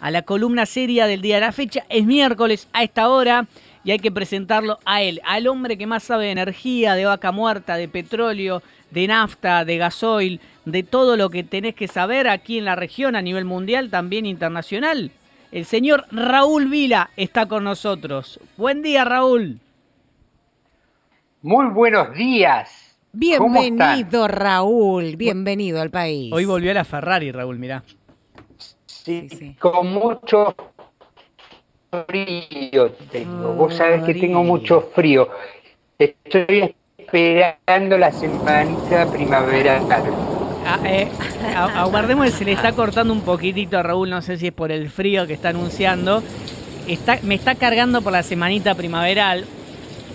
a la columna seria del día de la fecha. Es miércoles a esta hora y hay que presentarlo a él, al hombre que más sabe de energía, de vaca muerta, de petróleo, de nafta, de gasoil, de todo lo que tenés que saber aquí en la región, a nivel mundial, también internacional. El señor Raúl Vila está con nosotros. Buen día, Raúl. Muy buenos días. Bienvenido, Raúl. Bienvenido al país. Hoy volvió a la Ferrari, Raúl, mirá. Con mucho frío tengo. Vos sabés que tengo mucho frío. Estoy esperando la semanita primaveral. Ah, eh, aguardemos, se le está cortando un poquitito a Raúl, no sé si es por el frío que está anunciando. Está, me está cargando por la semanita primaveral,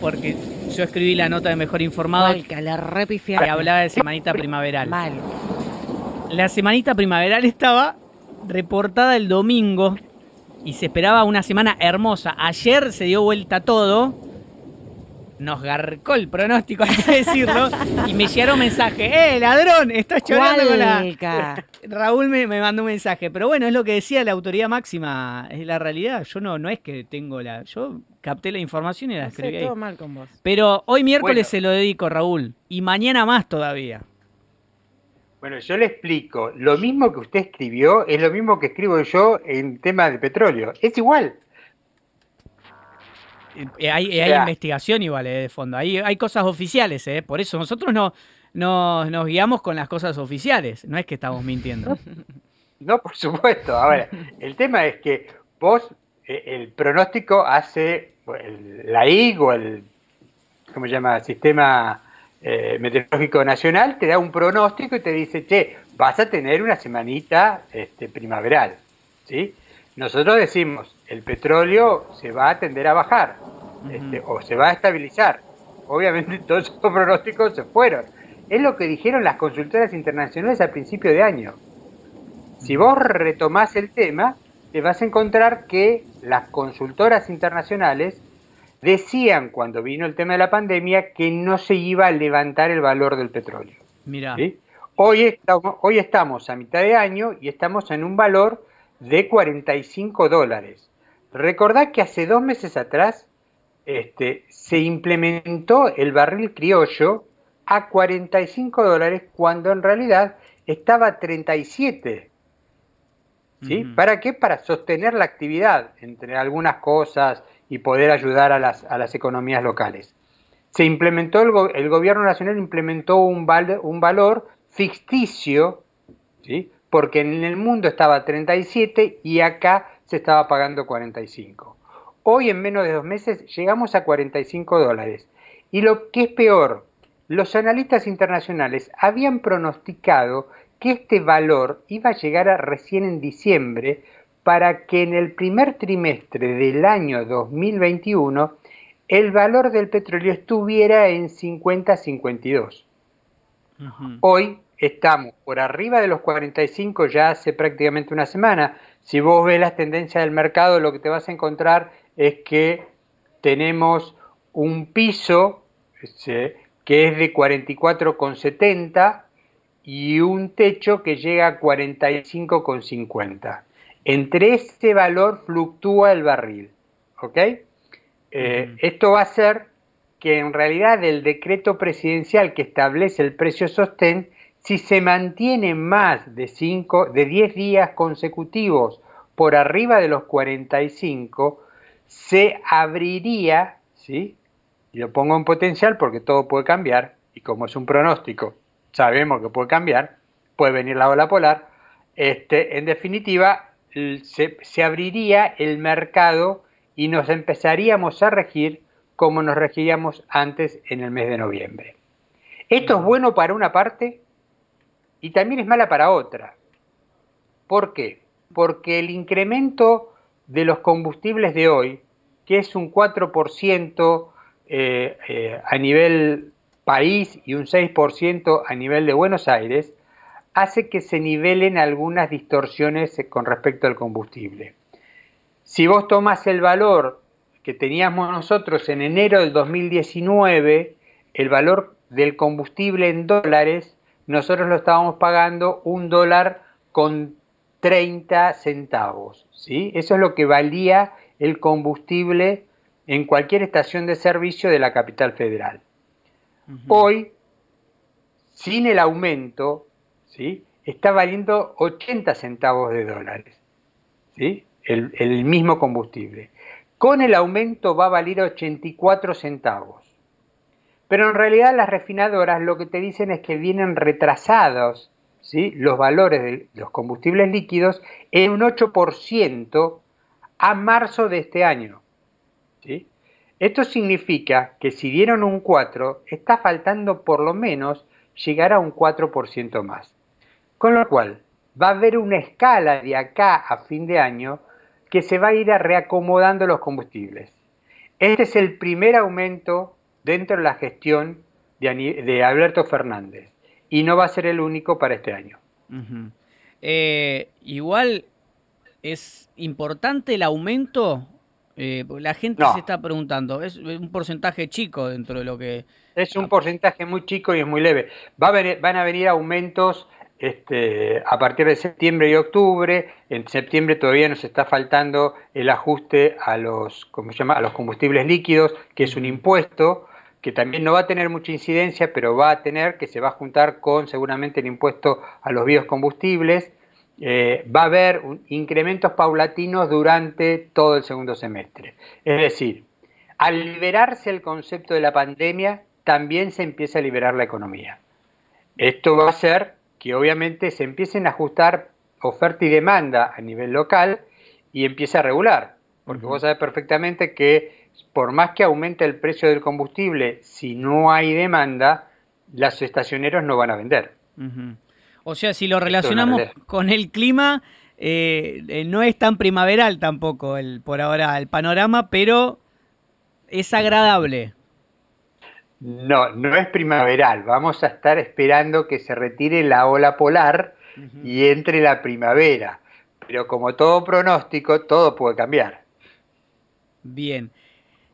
porque yo escribí la nota de Mejor Informado. Malca, la Que hablaba de semanita primaveral. Mal. La semanita primaveral estaba reportada el domingo y se esperaba una semana hermosa. Ayer se dio vuelta todo. Nos garcó el pronóstico, hay que decirlo. y me llegaron mensajes. ¡Eh, ladrón! Estás chorando con la. Raúl me, mandó un mensaje. Pero bueno, es lo que decía la autoridad máxima. Es la realidad. Yo no, no es que tengo la. Yo capté la información y la escribí. Pero hoy miércoles se lo dedico, Raúl. Y mañana más todavía. Bueno, yo le explico. Lo mismo que usted escribió es lo mismo que escribo yo en tema de petróleo. Es igual. Eh, hay, eh, investigación igual eh, de fondo. Hay, hay cosas oficiales, ¿eh? Por eso nosotros no, nos guiamos con las cosas oficiales. No es que estamos mintiendo. No, por supuesto. Ahora, el tema es que vos, el pronóstico hace la IG o el, ¿cómo se llama? Sistema eh, meteorológico Nacional te da un pronóstico y te dice, che, vas a tener una semanita este, primaveral. ¿sí? Nosotros decimos, el petróleo se va a tender a bajar este, o se va a estabilizar. Obviamente todos esos pronósticos se fueron. Es lo que dijeron las consultoras internacionales al principio de año. Si vos retomás el tema, te vas a encontrar que las consultoras internacionales decían cuando vino el tema de la pandemia que no se iba a levantar el valor del petróleo. Mira. Hoy, estamos, a mitad de año y estamos en un valor de 45 dólares. Recordad que hace dos meses atrás este, se implementó el barril criollo a 45 dólares cuando en realidad estaba a 37. ¿Sí? ¿Para qué? Para sostener la actividad, entre algunas cosas y poder ayudar a las, economías locales. Se implementó, el, gobierno nacional implementó un, un valor ficticio, ¿sí? porque en el mundo estaba 37 y acá se estaba pagando 45. Hoy en menos de dos meses llegamos a 45 dólares. Y lo que es peor, los analistas internacionales habían pronosticado que este valor iba a llegar a recién en diciembre para que en el primer trimestre del año 2021 el valor del petróleo estuviera en 50-52. Hoy estamos por arriba de los 45 ya hace prácticamente una semana. Si vos ves las tendencias del mercado, lo que te vas a encontrar es que tenemos un piso que es de 44,70 y un techo que llega a 45,50. Entre ese valor fluctúa el barril. Eh, esto va a ser que en realidad el decreto presidencial que establece el precio sostén, si se mantiene más de, 5, de 10 días consecutivos por arriba de los 45, se abriría, ¿sí? Y lo pongo en potencial porque todo puede cambiar, y como es un pronóstico, sabemos que puede cambiar, puede venir la ola polar, este, en definitiva, se, abriría el mercado y nos empezaríamos a regir como nos regíamos antes en el mes de noviembre. Esto es mm. bueno para una parte y también es mala para otra. ¿Por qué? Porque el incremento de los combustibles de hoy, que es un 4% eh, eh, a nivel país y un 6% a nivel de Buenos Aires, hace que se nivelen algunas distorsiones eh, con respecto al combustible. Si vos tomás el valor que teníamos nosotros en enero del 2019, el valor del combustible en dólares, nosotros lo estábamos pagando un dólar con 30 centavos. ¿sí? Eso es lo que valía el combustible en cualquier estación de servicio de la capital federal. Hoy, sin el aumento, está valiendo 80 centavos de dólares, el, mismo combustible. Con el aumento va a valer 84 centavos. Pero en realidad las refinadoras lo que te dicen es que vienen retrasados los valores de los combustibles líquidos en un 8% a marzo de este año. Esto significa que si dieron un 4, está faltando por lo menos llegar a un 4% más. Con lo cual, va a haber una escala de acá a fin de año que se va a ir reacomodando los combustibles. Este es el primer aumento dentro de la gestión de, Alberto Fernández y no va a ser el único para este año. Eh, igual es importante el aumento. Eh, la gente se está preguntando, es un porcentaje chico dentro de lo que... Es un ah. porcentaje muy chico y es muy leve. Va a van a venir aumentos este, a partir de septiembre y octubre. En septiembre todavía nos está faltando el ajuste a los, se llama? a los combustibles líquidos, que es un impuesto que también no va a tener mucha incidencia, pero va a tener, que se va a juntar con seguramente el impuesto a los biocombustibles. Eh, va a haber incrementos paulatinos durante todo el segundo semestre. Es decir, al liberarse el concepto de la pandemia, también se empieza a liberar la economía. Esto va a ser que obviamente se empiecen a ajustar oferta y demanda a nivel local y empiece a regular. Porque vos sabés perfectamente que por más que aumente el precio del combustible, si no hay demanda, los estacioneros no van a vender. O sea, si lo relacionamos con el clima, eh, eh, no es tan primaveral tampoco el, por ahora el panorama, pero es agradable. No, no es primaveral. Vamos a estar esperando que se retire la ola polar y entre la primavera. Pero como todo pronóstico, todo puede cambiar. Bien.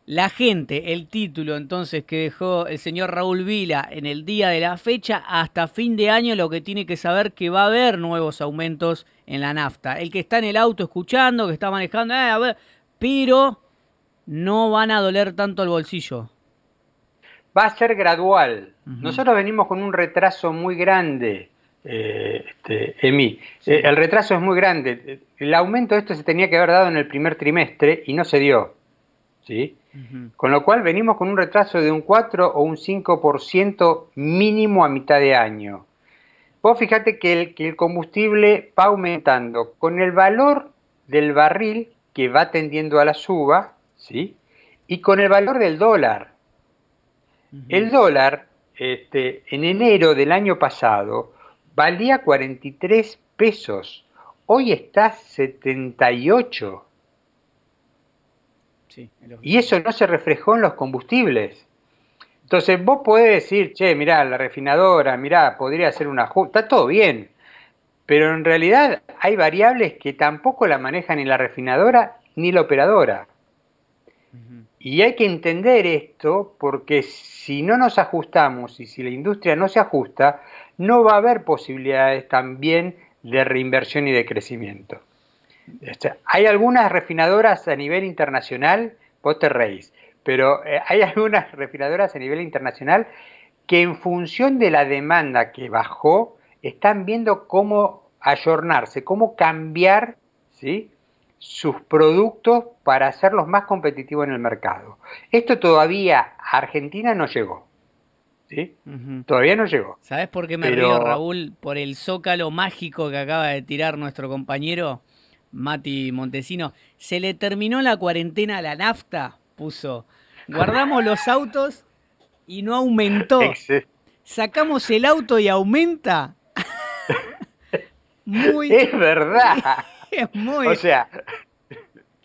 La gente, el título entonces que dejó el señor Raúl Vila en el día de la fecha hasta fin de año, lo que tiene que saber que va a haber nuevos aumentos en la nafta. El que está en el auto escuchando, que está manejando, eh, a ver, pero no van a doler tanto el bolsillo va a ser gradual. Nosotros venimos con un retraso muy grande, eh, este, EMI. Eh, el retraso es muy grande. El aumento de esto se tenía que haber dado en el primer trimestre y no se dio. ¿sí? Con lo cual venimos con un retraso de un 4 o un 5% mínimo a mitad de año. Vos fíjate que el, el combustible va aumentando con el valor del barril que va tendiendo a la suba, ¿sí? Y con el valor del dólar. El dólar este, en enero del año pasado valía 43 pesos, hoy está 78. Sí, y eso no se reflejó en los combustibles. Entonces vos podés decir, che, mirá, la refinadora, mirá, podría hacer una... Está todo bien, pero en realidad hay variables que tampoco la manejan ni la refinadora ni la operadora. Y hay que entender esto porque si no nos ajustamos y si la industria no se ajusta, no va a haber posibilidades también de reinversión y de crecimiento. Este, hay algunas refinadoras a nivel internacional, vos te pero eh, hay algunas refinadoras a nivel internacional que en función de la demanda que bajó, están viendo cómo ayornarse, cómo cambiar ¿sí? sus productos para hacerlos más competitivos en el mercado. Esto todavía a Argentina no llegó. ¿sí? Todavía no llegó. ¿Sabes por qué me río, Raúl? Por el zócalo mágico que acaba de tirar nuestro compañero Mati Montesino. Se le terminó la cuarentena a la nafta, puso. Guardamos los autos y no aumentó. Sacamos el auto y aumenta. Muy... Es verdad. Es muy... O sea,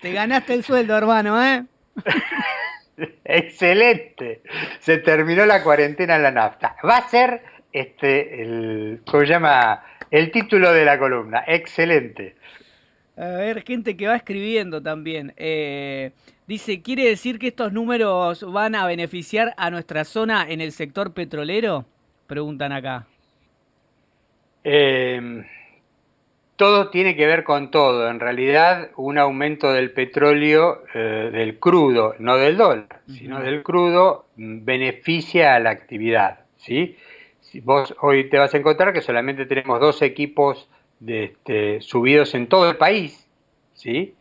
te ganaste el sueldo, hermano, ¿eh? Excelente. Se terminó la cuarentena en la nafta. Va a ser este el ¿cómo llama? El título de la columna. Excelente. A ver, gente que va escribiendo también. Eh, dice, ¿quiere decir que estos números van a beneficiar a nuestra zona en el sector petrolero? Preguntan acá. Eh, todo tiene que ver con todo. En realidad, un aumento del petróleo, eh, del crudo, no del dólar, sino del crudo, mm, beneficia a la actividad. ¿sí? Si vos hoy te vas a encontrar que solamente tenemos dos equipos de, este, subidos en todo el país. ¿sí?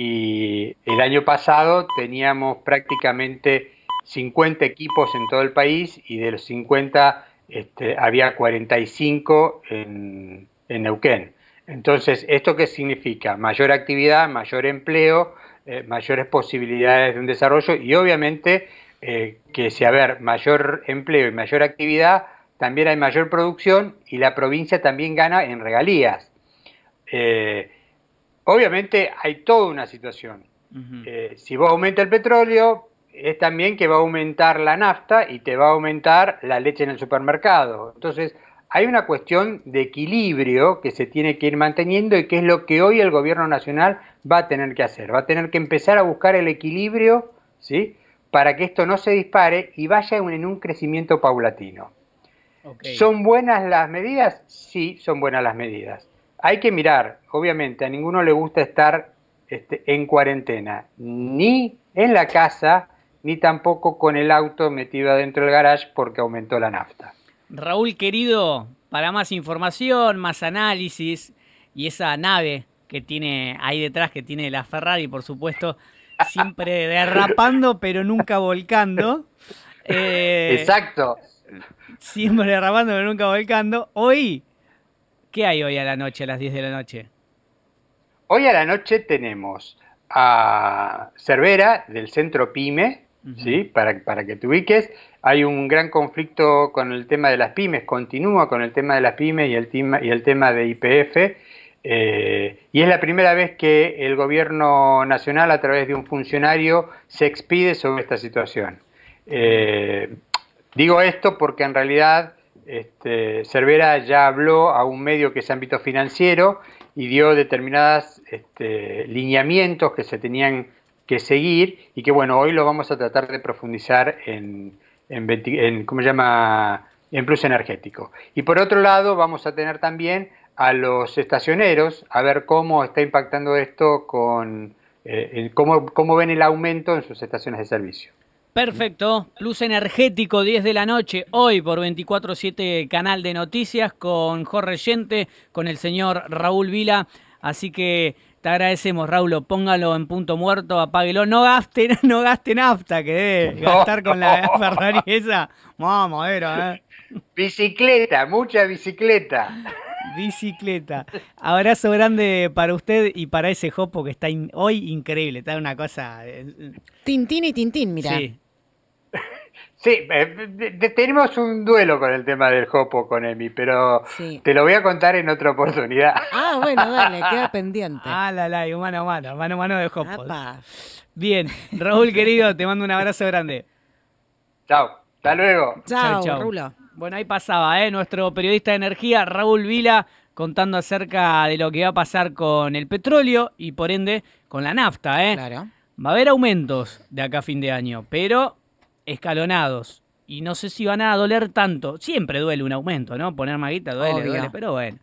Y el año pasado teníamos prácticamente 50 equipos en todo el país y de los 50 este, había 45 en, en Neuquén. Entonces, ¿esto qué significa? Mayor actividad, mayor empleo, eh, mayores posibilidades de un desarrollo y obviamente eh, que si haber mayor empleo y mayor actividad, también hay mayor producción y la provincia también gana en regalías. Eh, obviamente hay toda una situación. si vos aumenta el petróleo, es también que va a aumentar la nafta y te va a aumentar la leche en el supermercado. Entonces, hay una cuestión de equilibrio que se tiene que ir manteniendo y que es lo que hoy el gobierno nacional va a tener que hacer. Va a tener que empezar a buscar el equilibrio, ¿sí? Para que esto no se dispare y vaya en un crecimiento paulatino. ¿Son buenas las medidas? Sí, son buenas las medidas. Hay que mirar, obviamente, a ninguno le gusta estar este, en cuarentena, ni en la casa, ni tampoco con el auto metido adentro del garage porque aumentó la nafta. Raúl querido, para más información, más análisis y esa nave que tiene ahí detrás, que tiene la Ferrari, por supuesto, siempre derrapando, pero nunca volcando. Eh, Exacto. Siempre derrapando, pero nunca volcando. Hoy, ¿qué hay hoy a la noche, a las 10 de la noche? Hoy a la noche tenemos a Cervera del Centro Pyme, ¿sí? para, para que te ubiques, hay un gran conflicto con el tema de las pymes, continúa con el tema de las pymes y el, tema, y el tema de IPF. Eh, y es la primera vez que el gobierno nacional, a través de un funcionario, se expide sobre esta situación. Eh, digo esto porque en realidad este, Cervera ya habló a un medio que es ámbito financiero y dio determinados este, lineamientos que se tenían que seguir y que bueno, hoy lo vamos a tratar de profundizar en, en, ¿cómo llama? plus energético. Y por otro lado, vamos a tener también a los estacioneros, a ver cómo está impactando esto con eh, cómo, cómo ven el aumento en sus estaciones de servicio. Perfecto, plus Energético, 10 de la noche, hoy por 24-7 Canal de Noticias, con Jorge Yente, con el señor Raúl Vila. Así que te agradecemos, Raúl. Póngalo en punto muerto, apáguelo. No gaste no gaste nafta, que debe gastar con la Ferrari esa. Vamos, a ver, Bicicleta, mucha bicicleta. Bicicleta. Abrazo grande para usted y para ese Jopo que está hoy increíble. Está una cosa. Eh, tintín y Tintín, mira. Sí, eh, tenemos un duelo con el tema del hopo con Emi, pero te lo voy a contar en otra oportunidad. Ah, bueno, dale, queda pendiente. Ah, la, la, y mano a mano, mano a mano de hopo. Bien, Raúl querido, te mando un abrazo grande. Chao, hasta luego. Chao, chao. Bueno, ahí pasaba, ¿eh? Nuestro periodista de energía, Raúl Vila, contando acerca de lo que va a pasar con el petróleo y por ende con la nafta, ¿eh? Claro. Va a haber aumentos de acá a fin de año, pero escalonados. Y no sé si van a doler tanto. Siempre duele un aumento, ¿no? Poner maguita duele, duele, pero bueno.